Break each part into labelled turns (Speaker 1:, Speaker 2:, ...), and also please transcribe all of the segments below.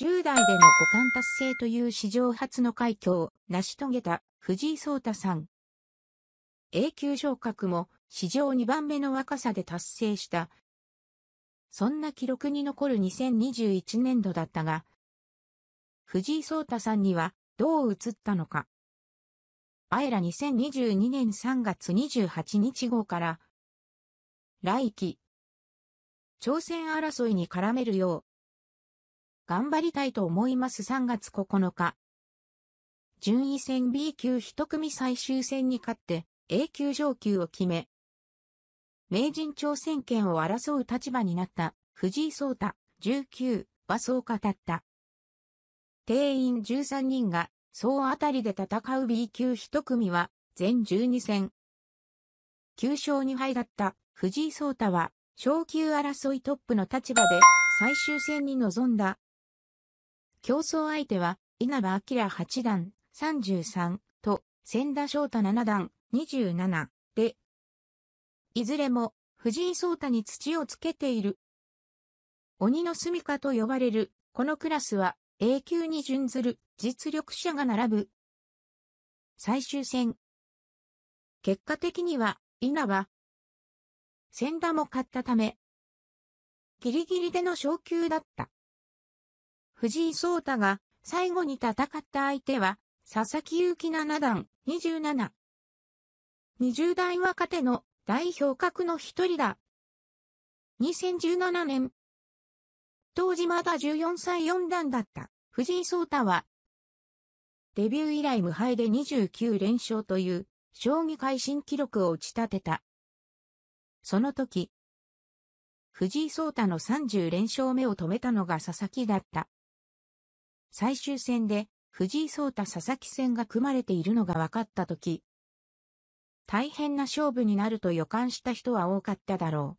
Speaker 1: 10代での五冠達成という史上初の快挙を成し遂げた藤井聡太さん。A 級昇格も史上2番目の若さで達成した。そんな記録に残る2021年度だったが、藤井聡太さんにはどう映ったのか。あえら2022年3月28日号から、来期、挑戦争いに絡めるよう、頑張りたいと思います3月9日。順位戦 B 級1組最終戦に勝って A 級上級を決め、名人挑戦権を争う立場になった藤井聡太19はそう語った。定員13人が総当たりで戦う B 級1組は全12戦。9勝2敗だった藤井聡太は昇級争いトップの立場で最終戦に臨んだ競争相手は、稲葉明八段33と、千田翔太七段27で、いずれも藤井聡太に土をつけている。鬼の住処と呼ばれる、このクラスは永久に準ずる実力者が並ぶ。最終
Speaker 2: 戦。結果的には、稲葉、千田も
Speaker 1: 勝ったため、ギリギリでの昇級だった。藤井聡太が最後に戦った相手は、佐々木祐希七段27。20代若手の代表格の一人だ。
Speaker 2: 2017年。当時まだ14歳四段
Speaker 1: だった藤井聡太は、デビュー以来無敗で29連勝という、将棋会新記録を打ち立てた。その時、藤井聡太の30連勝目を止めたのが佐々木だった。最終戦で藤井聡太佐々木戦が組まれているのが分かったとき、大変な勝負になると予感した人は多かっただろう。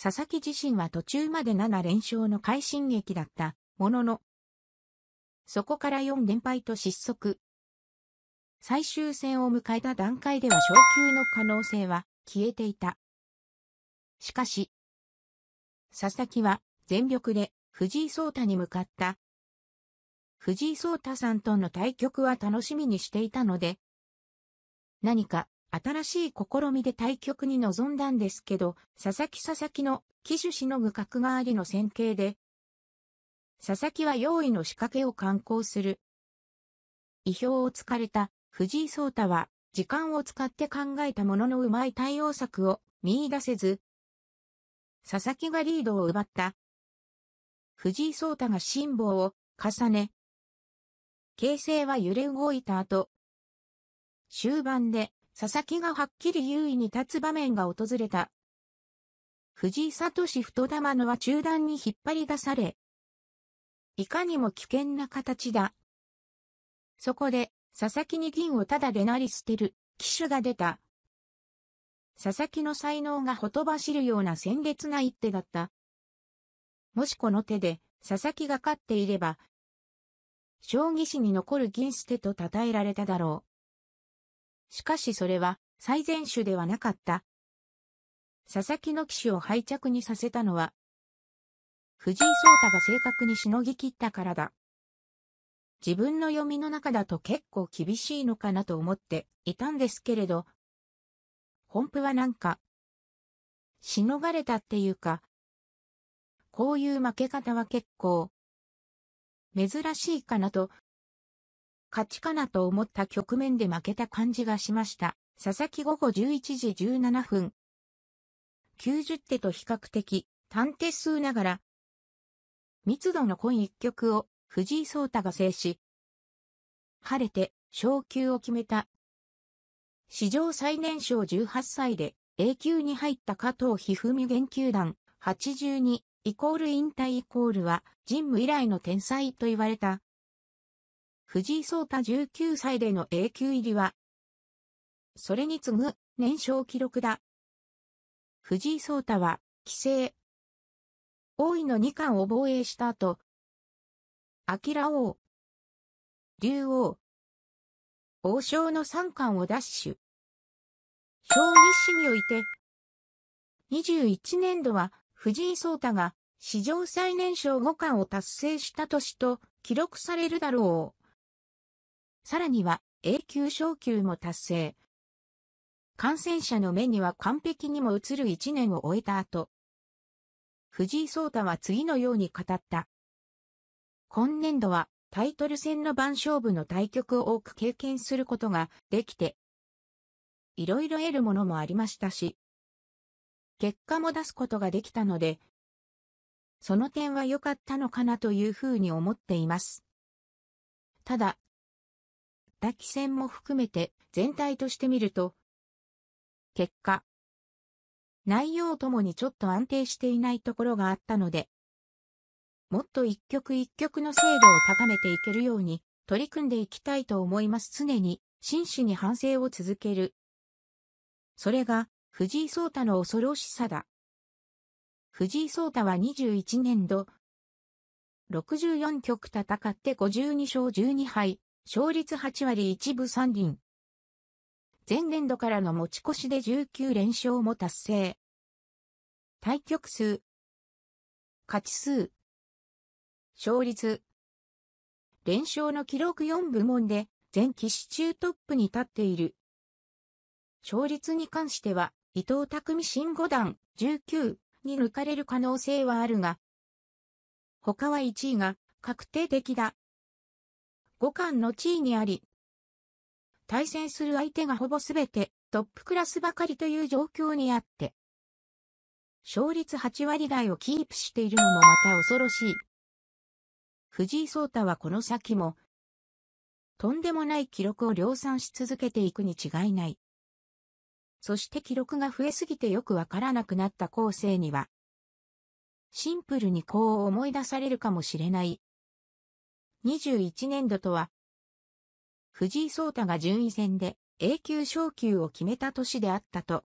Speaker 1: 佐々木自身は途中まで7連勝の快進撃だったものの、そこから4連敗と失速。最終戦を迎えた段階では昇級の可能性は消えていた。しかし、佐々木は全力で藤井聡太に向かった藤井聡太さんとの対局は楽しみにしていたので、何か新しい試みで対局に臨んだんですけど、佐々木佐々木の騎手しのぐ角換わりの戦型で、佐々木は用意の仕掛けを敢行する。意表を突かれた藤井聡太は、時間を使って考えたもののうまい対応策を見出せず、佐々木がリードを奪った。藤井聡太が辛抱を重ね、形勢は揺れ動いた後、終盤で佐々木がはっきり優位に立つ場面が訪れた。藤井聡太玉野は中段に引っ張り出され、いかにも危険な形だ。そこで、佐々木に銀をただでなり捨てる、機種が出た。佐々木の才能がほとばしるような鮮烈な一手だった。もしこの手で、佐々木が勝っていれば、将棋史に残る銀捨てと称えられただろう。しかしそれは最善手ではなかった。佐々木の騎士を敗着にさせたのは、藤井聡太が正確にしのぎきったからだ。自分の読みの中だと結構厳しいのかなと思っていたんですけれど、本譜はなんか、しのがれたっていうか、こういう負け方は結構、珍しいかなと、勝ちかなと思った局面で負けた感じがしました。佐々木午後11時17分。90手と比較的、短手数ながら、密度の濃い一局を藤井聡太が制し、晴れて昇級を決めた。史上最年少18歳で A 級に入った加藤一二三元球団82イコール引退イコールは、神武以来の天才と言われた。藤井聡太19歳での A 級入りは、それに次ぐ年少記録だ。藤
Speaker 2: 井聡太は、棋聖。王位の2冠を防衛した後、明王、竜王、王将
Speaker 1: の3冠を奪取。小日市において、21年度は藤井聡太が史上最年少五冠を達成した年と記録されるだろう。さらには A 級昇級も達成。感染者の目には完璧にも映る一年を終えた後。藤井聡太は次のように語った。今年度はタイトル戦の番勝負の対局を多く経験することができて、いろいろ得るものもありましたし、結果も出すことができたので、その点は良かったのかなというふうに思っています。ただ、打機戦も含めて全体として見ると、結果、内容ともにちょっと安定していないところがあったので、もっと一曲一曲の精度を高めていけるように取り組んでいきたいと思います。常に真摯に反省を続ける。それが藤井聡太の恐ろしさだ。藤井聡太は21年度、64局戦って52勝12敗、勝率8割1分3厘。前年度からの持ち越しで19連勝も達成。
Speaker 2: 対局数、勝ち数、勝
Speaker 1: 率、連勝の記録4部門で全棋士中トップに立っている。勝率に関しては、伊藤匠新五段19に抜かれる可能性はあるが、他は1位が確定的だ。五冠の地位にあり、対戦する相手がほぼすべてトップクラスばかりという状況にあって、勝率8割台をキープしているのもまた恐ろしい。藤井聡太はこの先も、とんでもない記録を量産し続けていくに違いない。そして記録が増えすぎてよくわからなくなった後世には、シンプルにこう思い出されるかもしれない。21年度とは、藤井聡太が順位戦
Speaker 2: で永久昇級を決めた年であったと